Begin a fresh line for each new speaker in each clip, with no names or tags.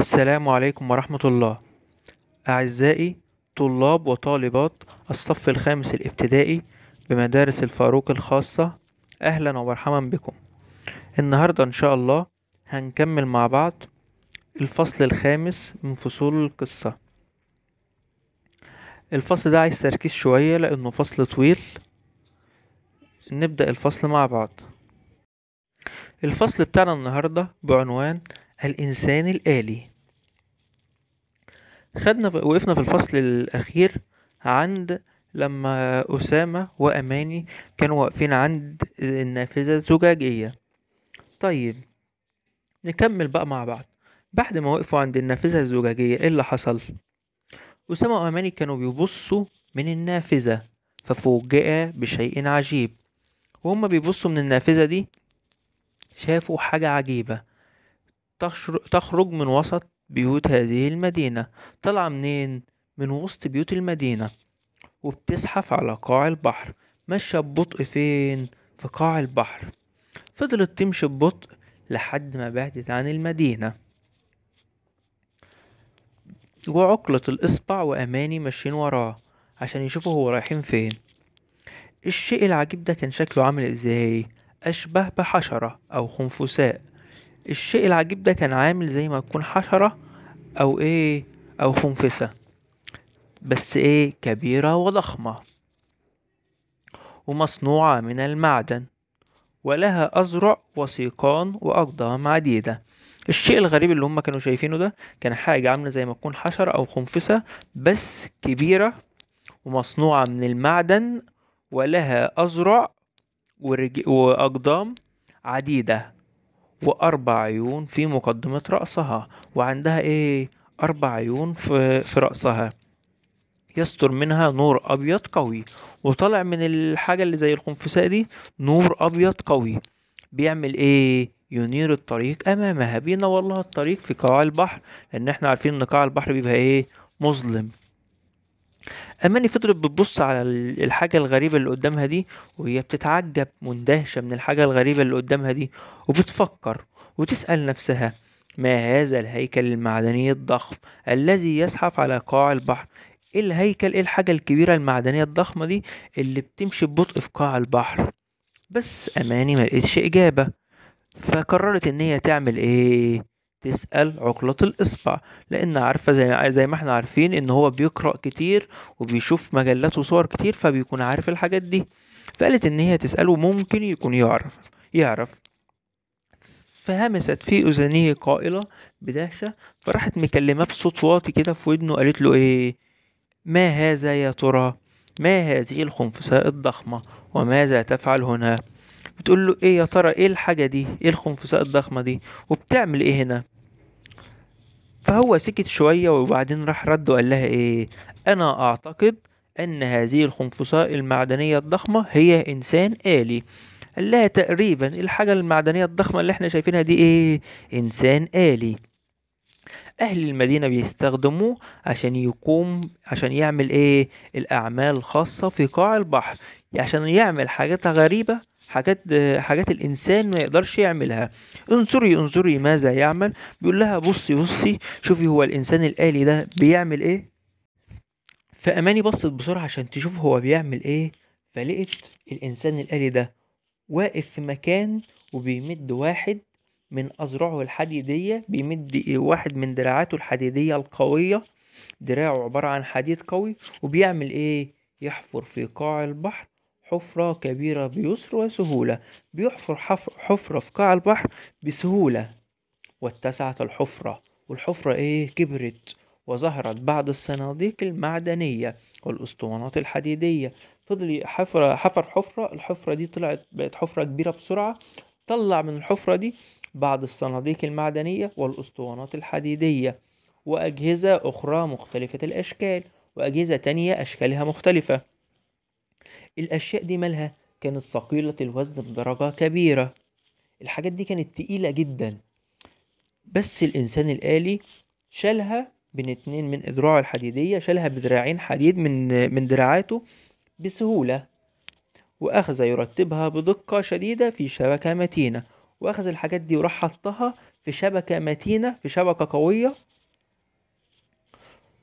السلام عليكم ورحمة الله أعزائي طلاب وطالبات الصف الخامس الابتدائي بمدارس الفاروق الخاصة أهلا ومرحبا بكم النهاردة إن شاء الله هنكمل مع بعض الفصل الخامس من فصول القصة الفصل ده عايز تركيز شوية لأنه فصل طويل نبدأ الفصل مع بعض الفصل بتاعنا النهاردة بعنوان الإنسان الآلي خدنا وقفنا في الفصل الأخير عند لما أسامة وأماني كانوا واقفين عند النافذة الزجاجية طيب نكمل بقى مع بعض بعد ما وقفوا عند النافذة الزجاجية ايه اللي حصل أسامة وأماني كانوا بيبصوا من النافذة ففوجئا بشيء عجيب وهم بيبصوا من النافذة دي شافوا حاجة عجيبة تخرج من وسط بيوت هذه المدينة طالعة منين من وسط بيوت المدينة وبتزحف على قاع البحر ماشية ببطء فين في قاع البحر فضلت تمشي ببطء لحد ما بعدت عن المدينة وعقلة الإصبع وأماني ماشيين وراه عشان يشوفوا هو رايحين فين الشيء العجيب ده كان شكله عامل ازاي أشبه بحشرة أو خنفساء الشيء العجيب ده كان عامل زي ما تكون حشرة او ايه او خنفسة بس ايه كبيرة وضخمة ومصنوعة من المعدن ولها أزرع وسيقان وأقدام عديدة الشيء الغريب اللي هم كانوا شايفينه ده كان حاجة عاملة زي ما تكون حشرة أو خنفسة بس كبيرة ومصنوعة من المعدن ولها أزرع وأقدام عديدة وأربع عيون في مقدمة رأسها وعندها إيه أربع عيون في, في رأسها يستر منها نور أبيض قوي وطالع من الحاجة اللي زي القنفساء دي نور أبيض قوي بيعمل إيه ينير الطريق أمامها بينور لها الطريق في قاع البحر لأن إحنا عارفين إن قاع البحر بيبقى إيه مظلم اماني فضلت بتبص على الحاجه الغريبه اللي قدامها دي وهي بتتعجب مندهشه من الحاجه الغريبه اللي قدامها دي وبتفكر وتسال نفسها ما هذا الهيكل المعدني الضخم الذي يزحف على قاع البحر ايه الهيكل ايه الحاجه الكبيره المعدنيه الضخمه دي اللي بتمشي ببطء في قاع البحر بس اماني ما لقيتش اجابه فقررت ان هي تعمل ايه تسأل عقلة الإصبع لأن عارفة زي, زي ما احنا عارفين إن هو بيقرأ كتير وبيشوف مجلات وصور كتير فبيكون عارف الحاجات دي فقالت إن هي تسأله ممكن يكون يعرف يعرف فهمست في أذنيه قائلة بدهشة فراحت مكلمة بصوت واطي كده في ودنه قالت له إيه ما هذا يا ترى ما هذه الخنفساء الضخمة وماذا تفعل هنا بتقول له ايه يا ترى ايه الحاجه دي ايه الخنفساء الضخمه دي وبتعمل ايه هنا فهو سكت شويه وبعدين راح رد وقال لها ايه انا اعتقد ان هذه الخنفساء المعدنيه الضخمه هي انسان الي قال لها تقريبا الحاجه المعدنيه الضخمه اللي احنا شايفينها دي ايه انسان الي أهل المدينة بيستخدموه عشان يقوم عشان يعمل إيه الأعمال الخاصة في قاع البحر عشان يعمل حاجات غريبة حاجات حاجات الانسان ما يقدرش يعملها انظري انظري ماذا يعمل بيقول لها بصي بصي شوفي هو الانسان الالي ده بيعمل ايه فاماني بصت بسرعه عشان تشوف هو بيعمل ايه فلقيت الانسان الالي ده واقف في مكان وبيمد واحد من أذرعه الحديدية بيمد واحد من دراعاته الحديدية القوية دراعه عبارة عن حديد قوي وبيعمل إيه؟ يحفر في قاع البحر حفرة كبيرة بيسر وسهولة بيحفر حفرة في قاع البحر بسهولة واتسعت الحفرة والحفرة ايه كبرت وظهرت بعض الصناديق المعدنية والأسطوانات الحديدية فضل حفرة حفر حفرة الحفرة دي طلعت بقت حفرة كبيرة بسرعة طلع من الحفرة دي بعض الصناديق المعدنية والأسطوانات الحديدية وأجهزة أخرى مختلفة الأشكال وأجهزة تانية أشكالها مختلفة الأشياء دي مالها كانت ثقيلة الوزن بدرجة كبيرة الحاجات دي كانت تقيلة جدا بس الإنسان الآلي شالها بين اتنين من إدراعه الحديدية شالها بذراعين حديد من من دراعاته بسهولة وأخذ يرتبها بدقة شديدة في شبكة متينة وأخذ الحاجات دي وراح حطها في شبكة متينة في شبكة قوية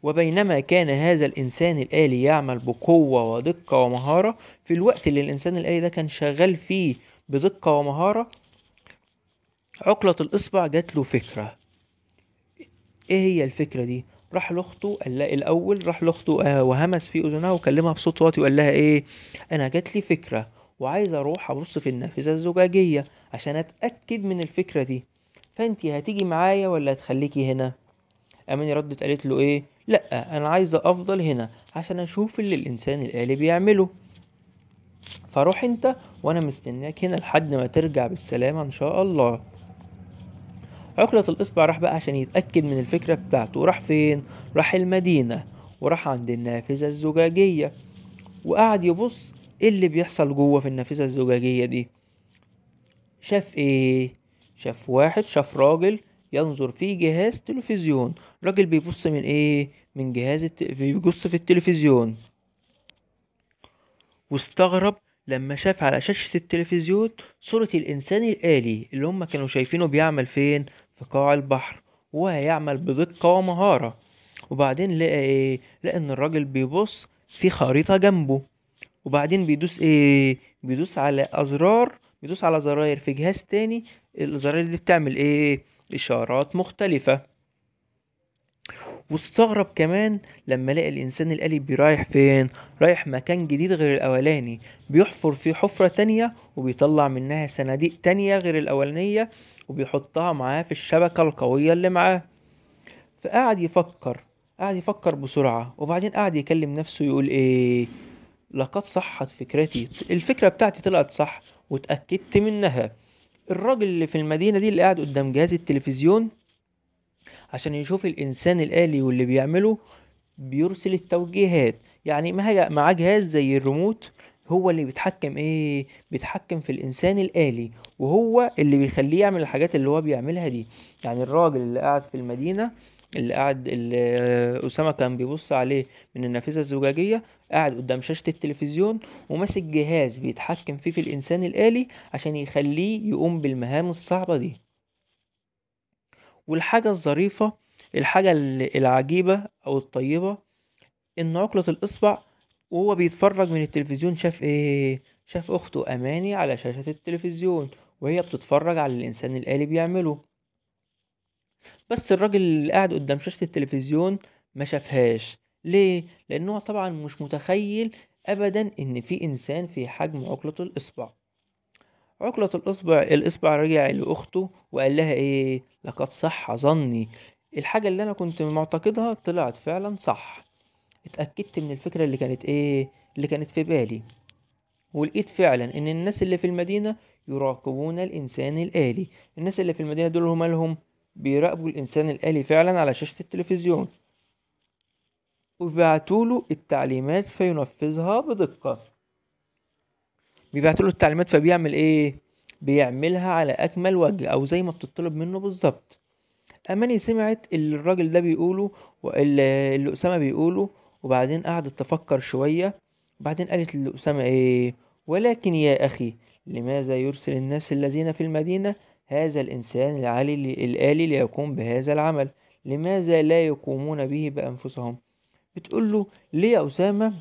وبينما كان هذا الإنسان الآلي يعمل بقوة ودقة ومهارة في الوقت اللي الإنسان الآلي ده كان شغال فيه بدقة ومهارة عقلة الإصبع جات له فكرة إيه هي الفكرة دي؟ راح لاخته قال لها الاول راح لاخته آه وهمس في اذنها وكلمها بصوت واطي وقال لها ايه انا جات لي فكره وعايز اروح ابص في النافذه الزجاجيه عشان اتاكد من الفكره دي فانت هتيجي معايا ولا هتخليكي هنا اماني ردت قالت له ايه لا انا عايز افضل هنا عشان اشوف اللي الانسان الالي بيعمله فروح انت وانا مستنيك هنا لحد ما ترجع بالسلامه ان شاء الله عقلة الإصبع راح بقى عشان يتأكد من الفكرة بتاعته راح فين؟ راح المدينة وراح عند النافذة الزجاجية وقعد يبص ايه اللي بيحصل جوه في النافذة الزجاجية دي شاف ايه؟ شاف واحد شاف راجل ينظر في جهاز تلفزيون راجل بيبص من ايه من جهاز الت... بيبص في التلفزيون واستغرب لما شاف على شاشة التلفزيون صورة الإنسان الآلي اللي هم كانوا شايفينه بيعمل فين في قاع البحر وهيعمل بدقة ومهارة وبعدين لقى ايه لقى ان الراجل بيبص في خريطة جنبه وبعدين بيدوس ايه بيدوس على ازرار بيدوس على زراير في جهاز تاني الزراير دي بتعمل ايه إشارات مختلفة واستغرب كمان لما لقى الإنسان الآلي رايح فين رايح مكان جديد غير الأولاني بيحفر في حفرة تانية وبيطلع منها صناديق تانية غير الأولانية وبيحطها معاه في الشبكة القوية اللي معاه فقعد يفكر قعد يفكر بسرعة وبعدين قعد يكلم نفسه يقول ايه لقد صحت فكرتي الفكرة بتاعتي طلعت صح واتأكدت منها الراجل اللي في المدينة دي اللي قاعد قدام جهاز التلفزيون عشان يشوف الإنسان الآلي واللي بيعمله بيرسل التوجيهات يعني معاه جهاز زي الريموت هو اللي بيتحكم ايه بيتحكم في الانسان الالي وهو اللي بيخليه يعمل الحاجات اللي هو بيعملها دي يعني الراجل اللي قاعد في المدينه اللي قاعد اللي اسامه كان بيبص عليه من النافذه الزجاجيه قاعد قدام شاشة التلفزيون وماسك جهاز بيتحكم فيه في الإنسان الآلي عشان يخليه يقوم بالمهام الصعبة دي والحاجة الظريفة الحاجة العجيبة أو الطيبة إن عقلة الإصبع وهو بيتفرج من التلفزيون شاف إيه شاف أخته أماني على شاشة التلفزيون وهي بتتفرج على الإنسان الآلي بيعمله بس الراجل اللي قاعد قدام شاشة التلفزيون ما شافهاش ليه؟ لأنه هو طبعا مش متخيل أبدا إن في إنسان في حجم عقلة الإصبع عقلة الإصبع الإصبع رجع لأخته وقال لها إيه لقد صح ظني الحاجة اللي أنا كنت معتقدها طلعت فعلا صح اتأكدت من الفكرة اللي كانت إيه اللي كانت في بالي ولقيت فعلا إن الناس اللي في المدينة يراقبون الإنسان الآلي الناس اللي في المدينة دول هما لهم بيراقبوا الإنسان الآلي فعلا على شاشة التلفزيون وبيبعتوا له التعليمات فينفذها بدقة بيبعتوا له التعليمات فبيعمل ايه بيعملها على اكمل وجه او زي ما بتطلب منه بالظبط اماني سمعت اللي الراجل ده بيقوله واللي اسامه بيقوله وبعدين قعدت تفكر شويه وبعدين قالت لأسامة إيه ولكن يا أخي لماذا يرسل الناس الذين في المدينة هذا الإنسان العالي الآلي ليقوم بهذا العمل لماذا لا يقومون به بأنفسهم بتقول له ليه يا أسامة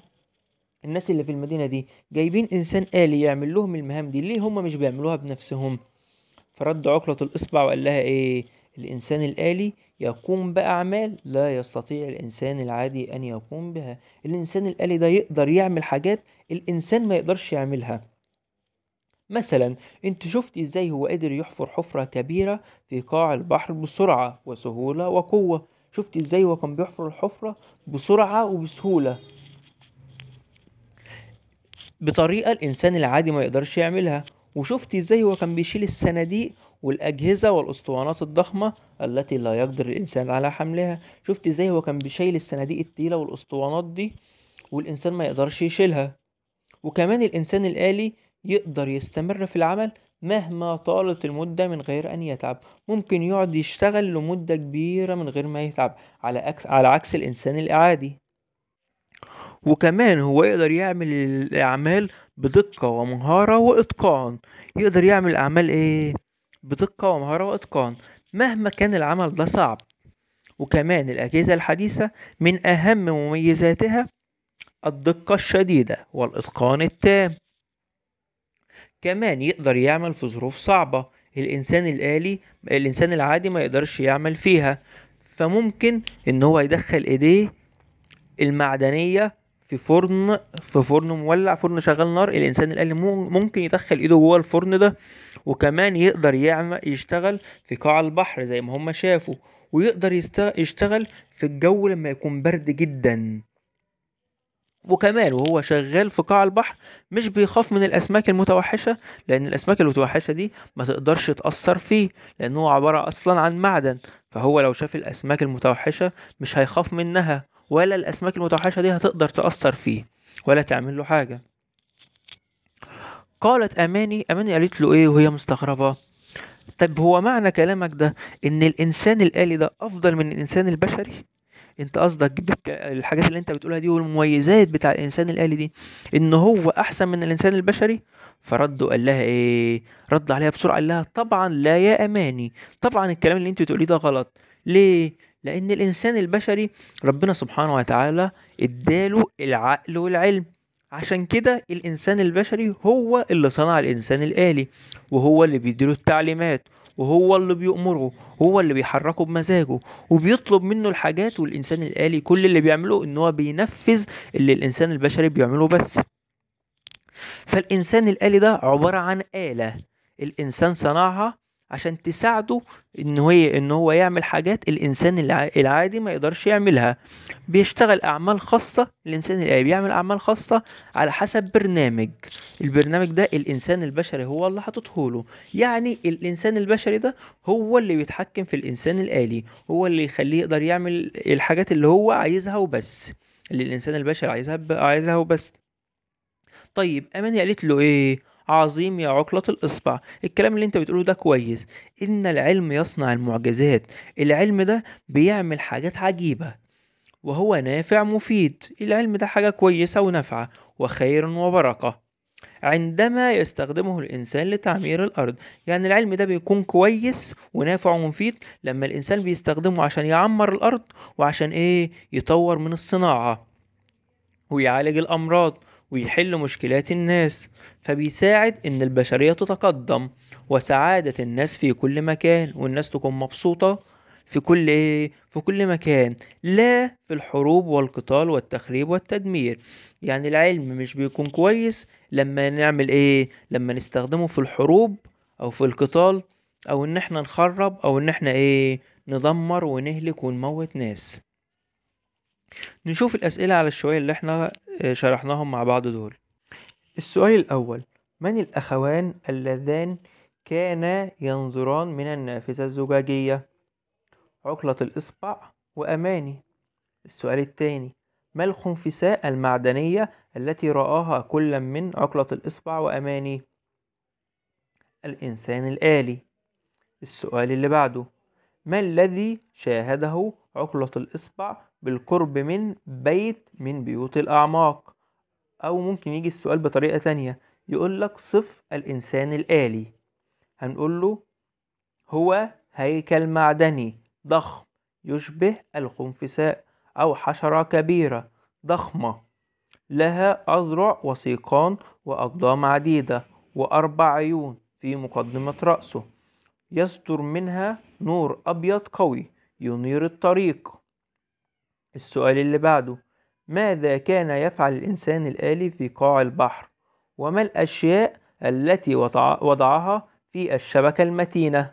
الناس اللي في المدينة دي جايبين إنسان آلي يعمل لهم المهام دي ليه هم مش بيعملوها بنفسهم فرد عقلة الإصبع وقال لها إيه الإنسان الآلي يقوم بأعمال لا يستطيع الإنسان العادي أن يقوم بها الإنسان الآلي ده يقدر يعمل حاجات الإنسان ما يقدرش يعملها مثلا انت شفت ازاي هو قدر يحفر حفرة كبيرة في قاع البحر بسرعة وسهولة وقوة شفت ازاي هو كان بيحفر الحفرة بسرعة وبسهولة بطريقة الإنسان العادي ما يقدرش يعملها وشفت ازاي هو كان بيشيل الصناديق والأجهزة والأسطوانات الضخمة التي لا يقدر الإنسان على حملها شفت ازاي هو كان بيشيل الصناديق التقيلة والأسطوانات دي والإنسان ما يقدرش يشيلها وكمان الإنسان الآلي يقدر يستمر في العمل مهما طالت المدة من غير أن يتعب ممكن يقعد يشتغل لمدة كبيرة من غير ما يتعب على عكس على عكس الإنسان العادي وكمان هو يقدر يعمل الأعمال بدقة ومهارة وإتقان يقدر يعمل أعمال إيه بدقة ومهارة وإتقان مهما كان العمل ده صعب وكمان الأجهزة الحديثة من أهم مميزاتها الدقة الشديدة والإتقان التام كمان يقدر يعمل في ظروف صعبة الإنسان الآلي الإنسان العادي ما يقدرش يعمل فيها فممكن إن هو يدخل إيديه المعدنية في فرن في فرن مولع فرن شغال نار الانسان الالي ممكن يدخل ايده جوه الفرن ده وكمان يقدر يعمل يشتغل في قاع البحر زي ما هما شافوا ويقدر يشتغل في الجو لما يكون برد جدا وكمان وهو شغال في قاع البحر مش بيخاف من الاسماك المتوحشه لان الاسماك المتوحشه دي ما تقدرش تاثر فيه لان هو عباره اصلا عن معدن فهو لو شاف الاسماك المتوحشه مش هيخاف منها ولا الاسماك المتوحشه دي هتقدر تاثر فيه ولا تعمل له حاجه قالت اماني اماني قالت له ايه وهي مستغربه طب هو معنى كلامك ده ان الانسان الالي ده افضل من الانسان البشري انت قصدك الحاجات اللي انت بتقولها دي والمميزات بتاع الانسان الالي دي ان هو احسن من الانسان البشري فرده قال لها ايه رد عليها بسرعه قال لها طبعا لا يا اماني طبعا الكلام اللي انت بتقوليه ده غلط ليه لان الانسان البشري ربنا سبحانه وتعالى اداله العقل والعلم عشان كده الانسان البشري هو اللي صنع الانسان الالي وهو اللي بيديله التعليمات وهو اللي بيأمره هو اللي بيحركه بمزاجه وبيطلب منه الحاجات والإنسان الآلي كل اللي بيعمله إن هو بينفذ اللي الإنسان البشري بيعمله بس فالإنسان الآلي ده عبارة عن آلة الإنسان صنعها عشان تساعده ان هي ان هو يعمل حاجات الانسان العادي ما يقدرش يعملها بيشتغل اعمال خاصه الانسان الآلي بيعمل اعمال خاصه على حسب برنامج البرنامج ده الانسان البشري هو اللي حاططه له يعني الانسان البشري ده هو اللي بيتحكم في الانسان الالي هو اللي يخليه يقدر يعمل الحاجات اللي هو عايزها وبس اللي الانسان البشري عايزها عايزها وبس طيب اماني قالت له ايه عظيم يا عقلة الإصبع الكلام اللي انت بتقوله ده كويس إن العلم يصنع المعجزات العلم ده بيعمل حاجات عجيبة وهو نافع مفيد العلم ده حاجة كويسة ونافعة وخير وبركة عندما يستخدمه الإنسان لتعمير الأرض يعني العلم ده بيكون كويس ونافع ومفيد لما الإنسان بيستخدمه عشان يعمر الأرض وعشان إيه يطور من الصناعة ويعالج الأمراض ويحل مشكلات الناس فبيساعد ان البشرية تتقدم وسعادة الناس في كل مكان والناس تكون مبسوطة في كل ايه في كل مكان لا في الحروب والقتال والتخريب والتدمير يعني العلم مش بيكون كويس لما نعمل ايه لما نستخدمه في الحروب او في القتال او ان احنا نخرب او ان احنا ايه ندمر ونهلك ونموت ناس نشوف الاسئله على الشويه اللي احنا آه، شرحناهم مع بعض دول السؤال الأول من الأخوان اللذان كانا ينظران من النافذة الزجاجية عقلة الإصبع وأماني السؤال الثاني ما الخنفساء المعدنية التي رآها كل من عقلة الإصبع وأماني الإنسان الآلي السؤال اللي بعده ما الذي شاهده عقلة الإصبع بالقرب من بيت من بيوت الأعماق أو ممكن يجي السؤال بطريقة تانية يقول لك صف الإنسان الآلي هنقول له هو هيكل معدني ضخم يشبه الخنفساء أو حشرة كبيرة ضخمة لها أذرع وسيقان وأقدام عديدة وأربع عيون في مقدمة رأسه يصدر منها نور أبيض قوي ينير الطريق السؤال اللي بعده ماذا كان يفعل الإنسان الآلي في قاع البحر وما الأشياء التي وضعها في الشبكة المتينة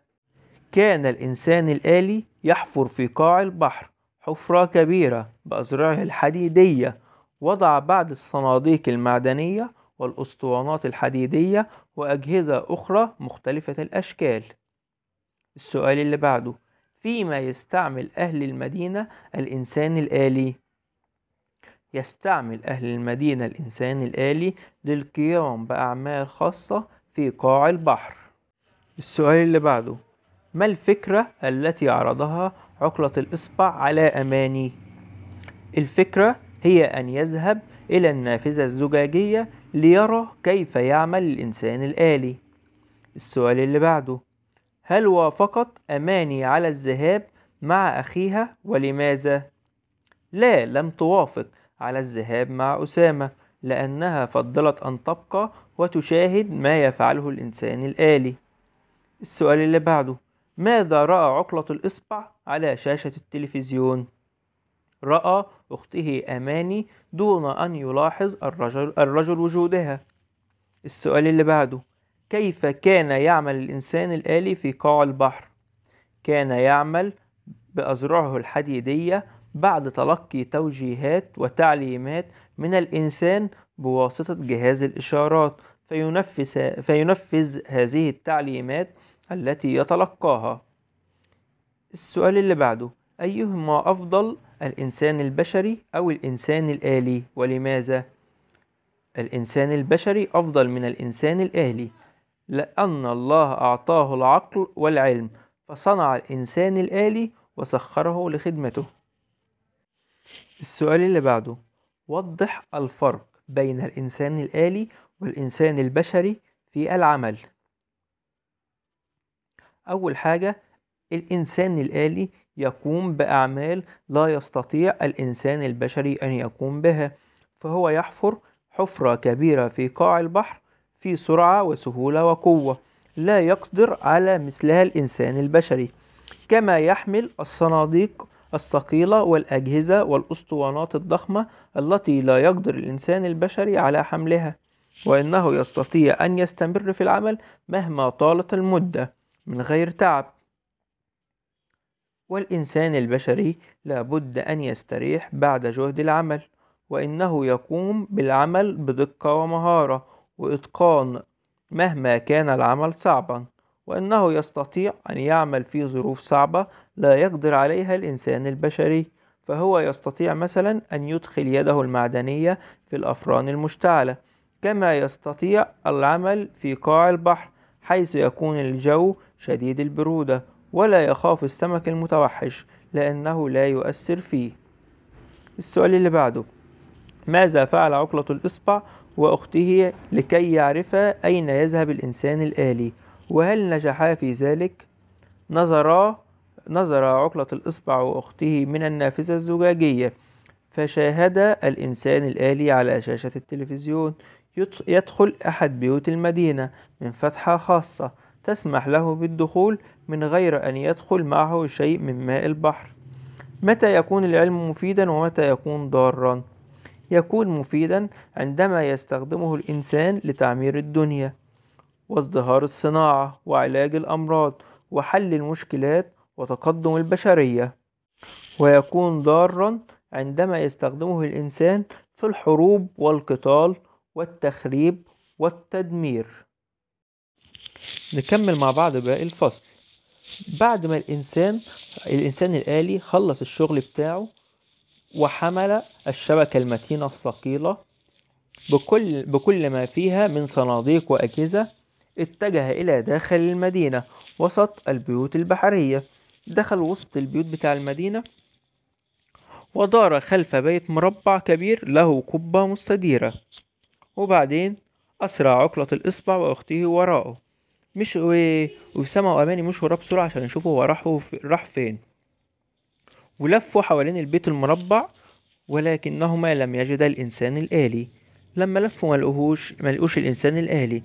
كان الإنسان الآلي يحفر في قاع البحر حفرة كبيرة بأذرعه الحديدية وضع بعض الصناديق المعدنية والأسطوانات الحديدية وأجهزة أخرى مختلفة الأشكال السؤال اللي بعده فيما يستعمل أهل المدينة الإنسان الآلي يستعمل أهل المدينة الإنسان الآلي للقيام بأعمال خاصة في قاع البحر السؤال اللي بعده ما الفكرة التي عرضها عقلة الإصبع على أماني؟ الفكرة هي أن يذهب إلى النافذة الزجاجية ليرى كيف يعمل الإنسان الآلي السؤال اللي بعده هل وافقت أماني على الذهاب مع أخيها ولماذا؟ لا لم توافق على الذهاب مع أسامة لأنها فضلت أن تبقى وتشاهد ما يفعله الإنسان الآلي السؤال اللي بعده ماذا رأى عقلة الإصبع على شاشة التلفزيون؟ رأى أخته أماني دون أن يلاحظ الرجل, الرجل وجودها السؤال اللي بعده كيف كان يعمل الإنسان الآلي في قاع البحر كان يعمل بأذرعه الحديدية بعد تلقي توجيهات وتعليمات من الإنسان بواسطة جهاز الإشارات فينفذ, فينفذ هذه التعليمات التي يتلقاها السؤال اللي بعده أيهما أفضل الإنسان البشري أو الإنسان الآلي ولماذا؟ الإنسان البشري أفضل من الإنسان الآلي لأن الله أعطاه العقل والعلم فصنع الإنسان الآلي وسخره لخدمته السؤال اللي بعده وضح الفرق بين الإنسان الآلي والإنسان البشري في العمل أول حاجة الإنسان الآلي يقوم بأعمال لا يستطيع الإنسان البشري أن يقوم بها فهو يحفر حفرة كبيرة في قاع البحر في سرعة وسهولة وقوة لا يقدر على مثلها الإنسان البشري كما يحمل الصناديق الثقيلة والأجهزة والأسطوانات الضخمة التي لا يقدر الإنسان البشري على حملها وإنه يستطيع أن يستمر في العمل مهما طالت المدة من غير تعب والإنسان البشري لابد أن يستريح بعد جهد العمل وإنه يقوم بالعمل بدقة ومهارة وإتقان مهما كان العمل صعبا وأنه يستطيع أن يعمل في ظروف صعبة لا يقدر عليها الإنسان البشري فهو يستطيع مثلا أن يدخل يده المعدنية في الأفران المشتعلة كما يستطيع العمل في قاع البحر حيث يكون الجو شديد البرودة ولا يخاف السمك المتوحش لأنه لا يؤثر فيه السؤال اللي بعده ماذا فعل عقلة الإصبع وأخته لكي يعرفا أين يذهب الإنسان الآلي وهل نجحا في ذلك؟ نظرا نظر عقلة الإصبع وأخته من النافذة الزجاجية فشاهد الإنسان الآلي على شاشة التلفزيون يدخل أحد بيوت المدينة من فتحة خاصة تسمح له بالدخول من غير أن يدخل معه شيء من ماء البحر متى يكون العلم مفيدا ومتى يكون ضارا يكون مفيدا عندما يستخدمه الإنسان لتعمير الدنيا وازدهار الصناعة وعلاج الأمراض وحل المشكلات وتقدم البشرية ويكون ضارا عندما يستخدمه الإنسان في الحروب والقتال والتخريب والتدمير نكمل مع بعض باقي الفصل بعد ما الإنسان الإنسان الآلي خلص الشغل بتاعه وحمل الشبكة المتينة الثقيلة بكل, بكل ما فيها من صناديق وأجهزة اتجه إلى داخل المدينة وسط البيوت البحرية دخل وسط البيوت بتاع المدينة ودار خلف بيت مربع كبير له قبة مستديرة وبعدين أسرع عقلة الإصبع وأخته وراءه مش و... أماني وأماني مشوا وراه بسرعة عشان يشوفوا هو راح راح فين ولفوا حوالين البيت المربع ولكنهما لم يجدا الإنسان الآلي لما لفوا ملقوهوش ملقوش الإنسان الآلي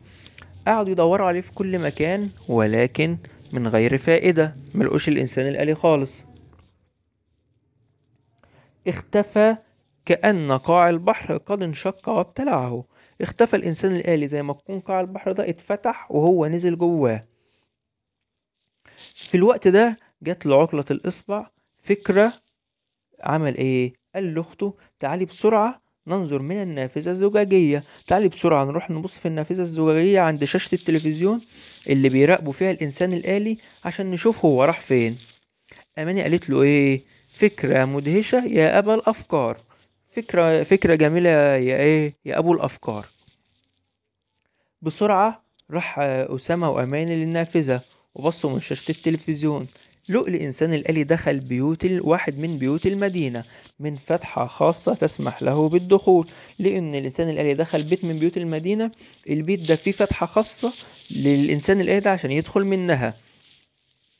قعدوا يدوروا عليه في كل مكان ولكن من غير فائدة ملقوش الإنسان الآلي خالص اختفى كأن قاع البحر قد انشق وابتلعه اختفى الإنسان الآلي زي ما تكون قاع البحر ده اتفتح وهو نزل جواه في الوقت ده جت لعقلة عقلة الإصبع فكرة عمل إيه؟ قال لأخته تعالي بسرعة ننظر من النافذة الزجاجية تعالي بسرعة نروح نبص في النافذة الزجاجية عند شاشة التلفزيون اللي بيراقبوا فيها الإنسان الآلي عشان نشوف هو راح فين أماني قالت له إيه فكرة مدهشة يا أبا الأفكار فكرة فكرة جميلة يا إيه يا أبو الأفكار بسرعة راح أسامة وأماني للنافذة وبصوا من شاشة التلفزيون لؤلؤ الإنسان الآلي دخل بيوت واحد من بيوت المدينة من فتحة خاصة تسمح له بالدخول لأن الإنسان الآلي دخل بيت من بيوت المدينة البيت ده فيه فتحة خاصة للإنسان الآلي ده عشان يدخل منها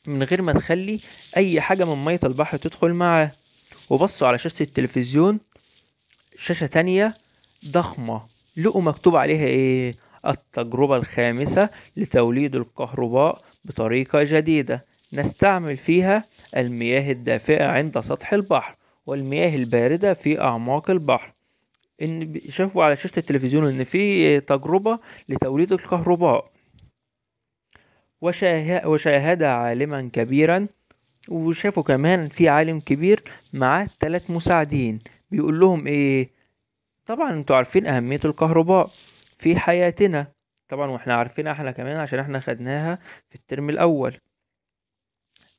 من غير ما تخلي أي حاجة من مية البحر تدخل معاه وبصوا على شاشة التلفزيون شاشة تانية ضخمة لقوا مكتوب عليها إيه التجربة الخامسة لتوليد الكهرباء بطريقة جديدة نستعمل فيها المياه الدافئة عند سطح البحر والمياه الباردة في أعماق البحر إن شافوا على شاشة التلفزيون إن في تجربة لتوليد الكهرباء وشاهد عالما كبيرا وشافوا كمان في عالم كبير معاه تلات مساعدين بيقول لهم ايه طبعا انتوا عارفين اهمية الكهرباء في حياتنا طبعا واحنا عارفينها احنا كمان عشان احنا خدناها في الترم الاول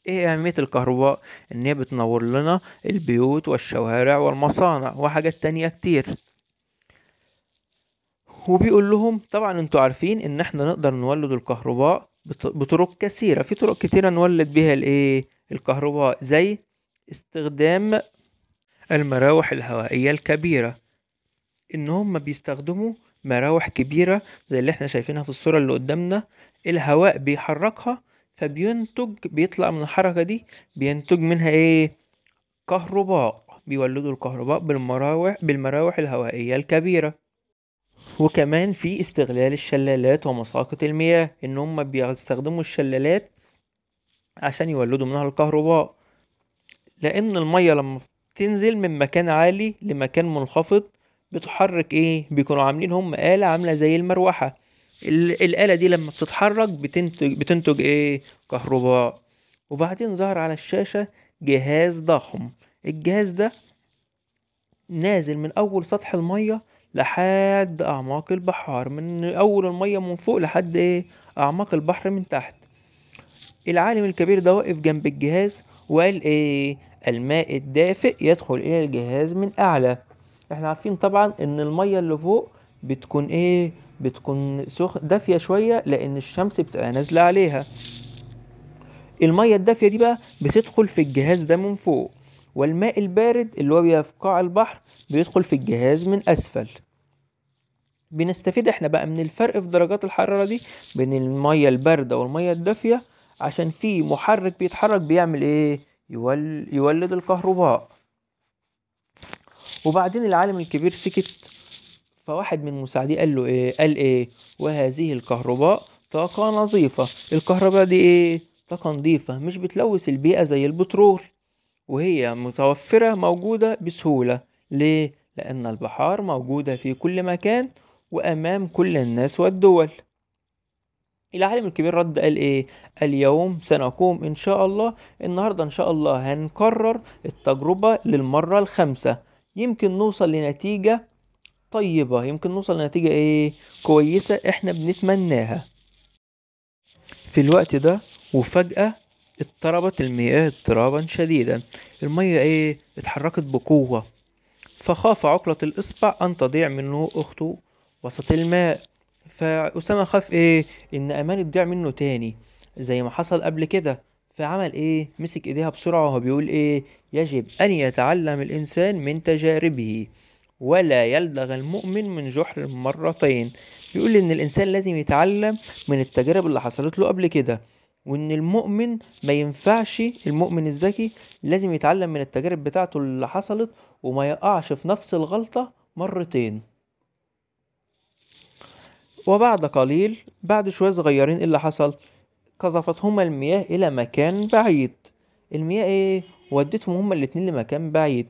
ايه اهمية الكهرباء ان هي بتنور لنا البيوت والشوارع والمصانع وحاجات تانية كتير وبيقول لهم طبعا انتوا عارفين ان احنا نقدر نولد الكهرباء بطرق كثيرة في طرق كتيرة نولد بيها الايه الكهرباء زي استخدام المراوح الهوائية الكبيرة ان هم بيستخدموا مراوح كبيرة زي اللي احنا شايفينها في الصورة اللي قدامنا الهواء بيحركها فبينتج بيطلع من الحركة دي بينتج منها ايه كهرباء بيولدوا الكهرباء بالمراوح بالمراوح الهوائية الكبيرة وكمان في استغلال الشلالات ومساقط المياه ان هم بيستخدموا الشلالات عشان يولدوا منها الكهرباء لان المية لما بتنزل من مكان عالي لمكان منخفض بتحرك ايه بيكونوا عاملين هم آلة عاملة زي المروحة الآلة دي لما بتتحرك بتنتج بتنتج ايه كهرباء وبعدين ظهر على الشاشة جهاز ضخم الجهاز ده نازل من أول سطح المية لحد أعماق البحار من أول المية من فوق لحد ايه أعماق البحر من تحت العالم الكبير ده واقف جنب الجهاز وقال ايه الماء الدافئ يدخل الى الجهاز من اعلى احنا عارفين طبعا ان المية اللي فوق بتكون ايه بتكون سخ دافيه شويه لان الشمس بتبقى نازله عليها الميه الدافيه دي بقى بتدخل في الجهاز ده من فوق والماء البارد اللي هو بيبقى في قاع البحر بيدخل في الجهاز من اسفل بنستفيد احنا بقى من الفرق في درجات الحراره دي بين الميه البارده والميه الدافيه عشان في محرك بيتحرك بيعمل ايه يولد الكهرباء وبعدين العالم الكبير سكت فواحد من مساعديه قال له ايه قال ايه وهذه الكهرباء طاقة نظيفة الكهرباء دي ايه طاقة نظيفة مش بتلوث البيئة زي البترول وهي متوفرة موجودة بسهولة ليه لأن البحار موجودة في كل مكان وأمام كل الناس والدول العالم الكبير رد قال ايه اليوم سنقوم ان شاء الله النهارده ان شاء الله هنكرر التجربه للمره الخامسه يمكن نوصل لنتيجه طيبة يمكن نوصل لنتيجة ايه كويسة احنا بنتمناها في الوقت ده وفجأة اضطربت المياه اضطرابا شديدا المية ايه اتحركت بقوة فخاف عقلة الإصبع أن تضيع منه أخته وسط الماء فأسامة خاف ايه إن أمان تضيع منه تاني زي ما حصل قبل كده فعمل ايه مسك ايديها بسرعة وهو بيقول ايه يجب أن يتعلم الإنسان من تجاربه ولا يلدغ المؤمن من جحر مرتين بيقول ان الانسان لازم يتعلم من التجارب اللي حصلت له قبل كده وان المؤمن ما ينفعش المؤمن الذكي لازم يتعلم من التجارب بتاعته اللي حصلت وما يقعش في نفس الغلطة مرتين وبعد قليل بعد شوية صغيرين اللي حصل قذفتهما المياه إلى مكان بعيد المياه إيه ودتهم هما الاتنين لمكان بعيد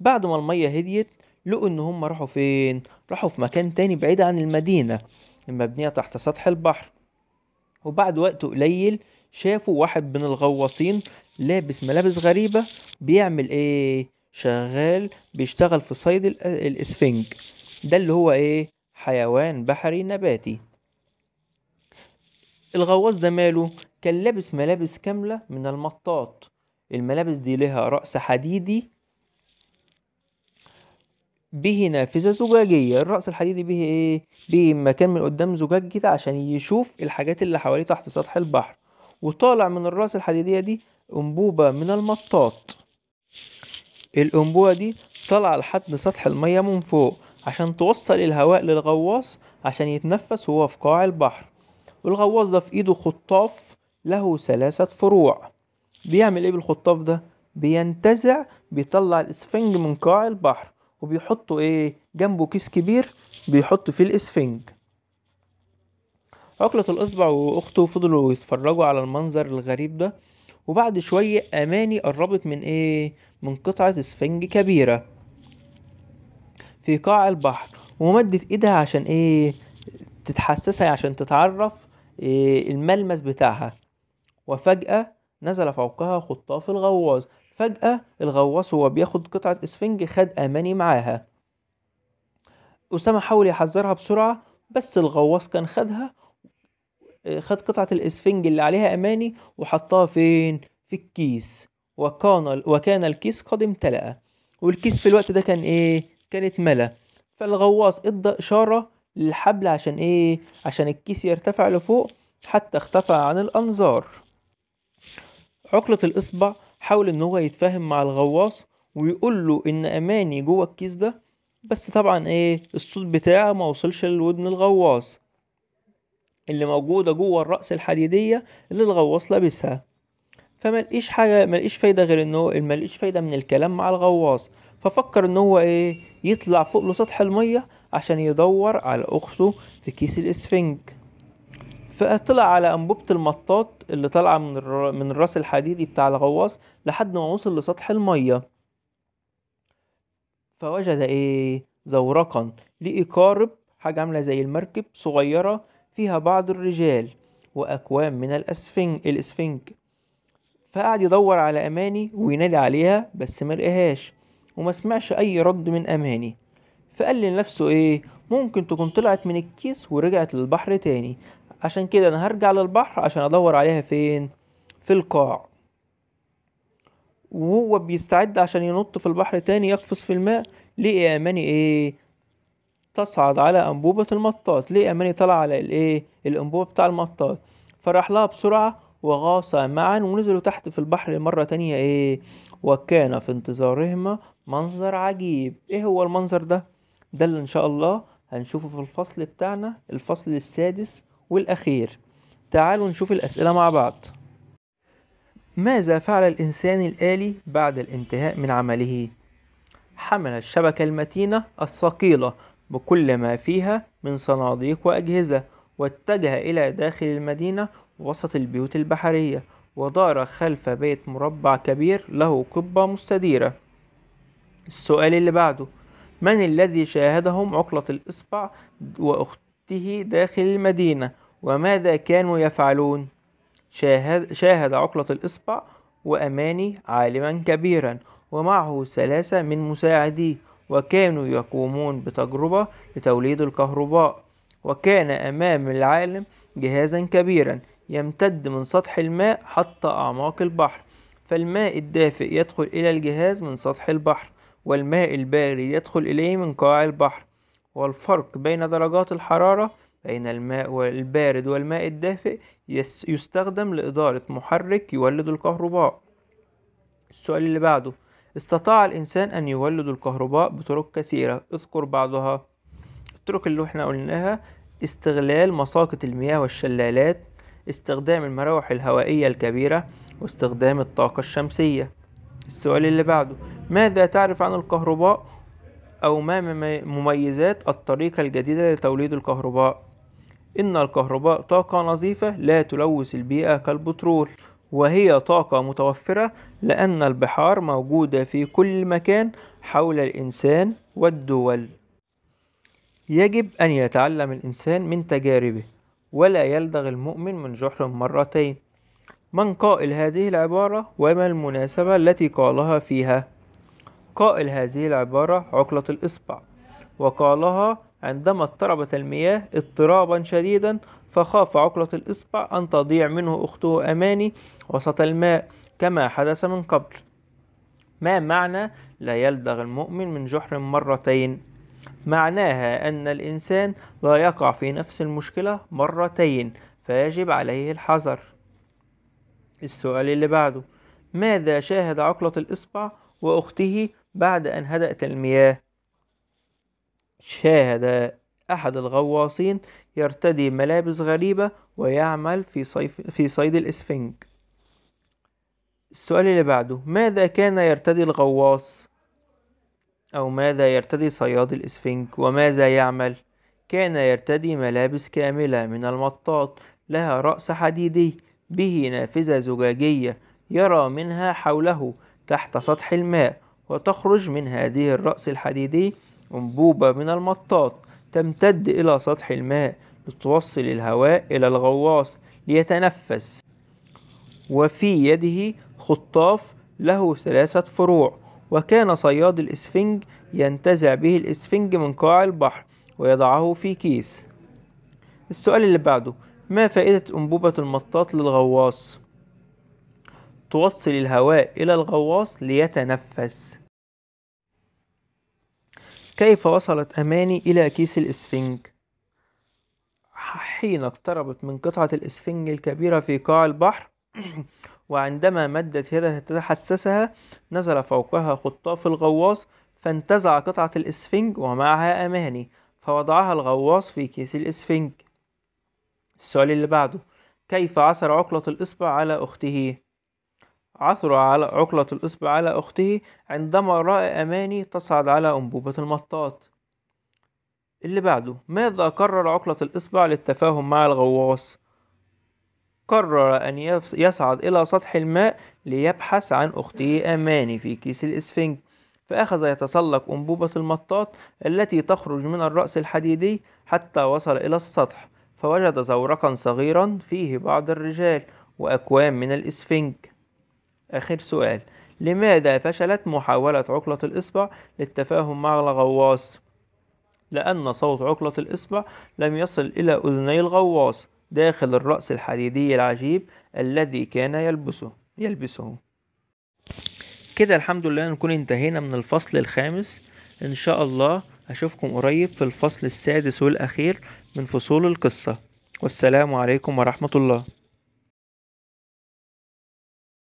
بعد ما المية هديت لقوا ان هم راحوا فين راحوا في مكان تاني بعيد عن المدينة المبنية تحت سطح البحر وبعد وقت قليل شافوا واحد من الغواصين لابس ملابس غريبة بيعمل ايه شغال بيشتغل في صيد الاسفنج ده اللي هو ايه حيوان بحري نباتي الغواص ده ماله كان لابس ملابس كاملة من المطاط الملابس دي لها رأس حديدي به نافذة زجاجية الرأس الحديدي به ايه به مكان من قدام زجاج كده عشان يشوف الحاجات اللي حواليه تحت سطح البحر وطالع من الرأس الحديدية دي أنبوبة من المطاط الأنبوبة دي طالعة لحد سطح المية من فوق عشان توصل الهواء للغواص عشان يتنفس وهو في قاع البحر والغواص ده في ايده خطاف له ثلاثة فروع بيعمل ايه بالخطاف ده؟ بينتزع بيطلع الاسفنج من قاع البحر وبيحطوا ايه جنبه كيس كبير بيحط فيه الاسفنج عقلة الإصبع وأخته فضلوا يتفرجوا على المنظر الغريب ده وبعد شوية أماني قربت من إيه من قطعة إسفنج كبيرة في قاع البحر ومدت إيدها عشان إيه تتحسسها عشان تتعرف إيه الملمس بتاعها وفجأة نزل فوقها خطاف الغواص فجأة الغواص وهو بياخد قطعة إسفنج خد أماني معاها أسامة حاول يحذرها بسرعة بس الغواص كان خدها خد قطعة الإسفنج اللي عليها أماني وحطها فين؟ في الكيس وكان وكان الكيس قد امتلأ والكيس في الوقت ده كان إيه؟ كانت ملا فالغواص ادى إشارة للحبل عشان إيه؟ عشان الكيس يرتفع لفوق حتى اختفى عن الأنظار عقلة الإصبع حاول ان هو يتفاهم مع الغواص ويقول له ان اماني جوه الكيس ده بس طبعا ايه الصوت بتاعه ما وصلش لودن الغواص اللي موجودة جوه الرأس الحديدية اللي الغواص لابسها فملقيش حاجة ملقيش فايدة غير انه ملقيش فايدة من الكلام مع الغواص ففكر ان هو ايه يطلع فوق لسطح المية عشان يدور على اخته في كيس الاسفنج فطلع على انبوبه المطاط اللي طالعه من الر... من الراس الحديدي بتاع الغواص لحد ما وصل لسطح الميه فوجد ايه زورقا لقي قارب حاجه عامله زي المركب صغيره فيها بعض الرجال واكوام من الاسفنج الاسفنج فقعد يدور على اماني وينادي عليها بس ملقاهاش وما سمعش اي رد من اماني فقال لنفسه ايه ممكن تكون طلعت من الكيس ورجعت للبحر تاني عشان كده انا هرجع للبحر عشان ادور عليها فين في القاع وهو بيستعد عشان ينط في البحر تاني يقفز في الماء لقي اماني ايه تصعد على انبوبة المطاط لقي اماني طالعة على الايه الانبوبة بتاع المطاط فراح لها بسرعة وغاص معا ونزلوا تحت في البحر مرة تانية ايه وكان في انتظارهما منظر عجيب ايه هو المنظر ده ده اللي ان شاء الله هنشوفه في الفصل بتاعنا الفصل السادس والأخير تعالوا نشوف الأسئلة مع بعض ماذا فعل الإنسان الآلي بعد الانتهاء من عمله؟ حمل الشبكة المتينة الثقيلة بكل ما فيها من صناديق وأجهزة واتجه إلى داخل المدينة وسط البيوت البحرية ودار خلف بيت مربع كبير له قبة مستديرة السؤال اللي بعده من الذي شاهدهم عقلة الإصبع وأخته داخل المدينة؟ وماذا كانوا يفعلون شاهد, شاهد عقلة الإصبع وأماني عالما كبيرا ومعه ثلاثة من مساعديه وكانوا يقومون بتجربة لتوليد الكهرباء وكان أمام العالم جهازا كبيرا يمتد من سطح الماء حتى أعماق البحر فالماء الدافئ يدخل إلى الجهاز من سطح البحر والماء البارد يدخل إليه من قاع البحر والفرق بين درجات الحرارة بين الماء البارد والماء الدافئ يستخدم لإدارة محرك يولد الكهرباء السؤال اللي بعده استطاع الإنسان أن يولد الكهرباء بطرق كثيرة اذكر بعضها الطرق اللي احنا قلناها استغلال مساقط المياه والشلالات استخدام المراوح الهوائية الكبيرة واستخدام الطاقة الشمسية السؤال اللي بعده ماذا تعرف عن الكهرباء أو ما مميزات الطريقة الجديدة لتوليد الكهرباء إن الكهرباء طاقة نظيفة لا تلوث البيئة كالبترول وهي طاقة متوفرة لأن البحار موجودة في كل مكان حول الإنسان والدول يجب أن يتعلم الإنسان من تجاربه ولا يلدغ المؤمن من جحر مرتين من قائل هذه العبارة وما المناسبة التي قالها فيها؟ قائل هذه العبارة عقلة الإصبع وقالها عندما اضطربت المياه اضطرابا شديدا فخاف عقلة الإصبع أن تضيع منه أخته أماني وسط الماء كما حدث من قبل ما معنى لا يلدغ المؤمن من جحر مرتين معناها أن الإنسان لا يقع في نفس المشكلة مرتين فيجب عليه الحذر السؤال اللي بعده ماذا شاهد عقلة الإصبع وأخته بعد أن هدأت المياه شاهد أحد الغواصين يرتدي ملابس غريبة ويعمل في, صيف في صيد الإسفنج السؤال اللي بعده ماذا كان يرتدي الغواص أو ماذا يرتدي صياد الإسفنج وماذا يعمل كان يرتدي ملابس كاملة من المطاط لها رأس حديدي به نافذة زجاجية يرى منها حوله تحت سطح الماء وتخرج من هذه الرأس الحديدي أنبوبة من المطاط تمتد إلى سطح الماء لتوصل الهواء إلى الغواص ليتنفس وفي يده خطاف له ثلاثة فروع وكان صياد الإسفنج ينتزع به الإسفنج من قاع البحر ويضعه في كيس السؤال اللي بعده ما فائدة أنبوبة المطاط للغواص؟ توصل الهواء إلى الغواص ليتنفس كيف وصلت أماني إلى كيس الإسفنج؟ حين اقتربت من قطعة الإسفنج الكبيرة في قاع البحر وعندما مدت يدها تتحسسها نزل فوقها خطاف الغواص فانتزع قطعة الإسفنج ومعها أماني فوضعها الغواص في كيس الإسفنج السؤال اللي بعده كيف عثر عقلة الإصبع على أخته؟ عثر على عقلة الإصبع على أخته عندما رأى أماني تصعد على أنبوبة المطاط اللي بعده ماذا قرر عقلة الإصبع للتفاهم مع الغواص؟ قرر أن يصعد إلى سطح الماء ليبحث عن أخته أماني في كيس الإسفنج فأخذ يتسلق أنبوبة المطاط التي تخرج من الرأس الحديدي حتى وصل إلى السطح فوجد زورقا صغيرا فيه بعض الرجال وأكوام من الإسفنج آخر سؤال لماذا فشلت محاولة عقلة الإصبع للتفاهم مع الغواص؟ لأن صوت عقلة الإصبع لم يصل إلى أذني الغواص داخل الرأس الحديدي العجيب الذي كان يلبسه يلبسه كده الحمد لله نكون انتهينا من الفصل الخامس إن شاء الله أشوفكم قريب في الفصل السادس والأخير من فصول القصة والسلام عليكم ورحمة الله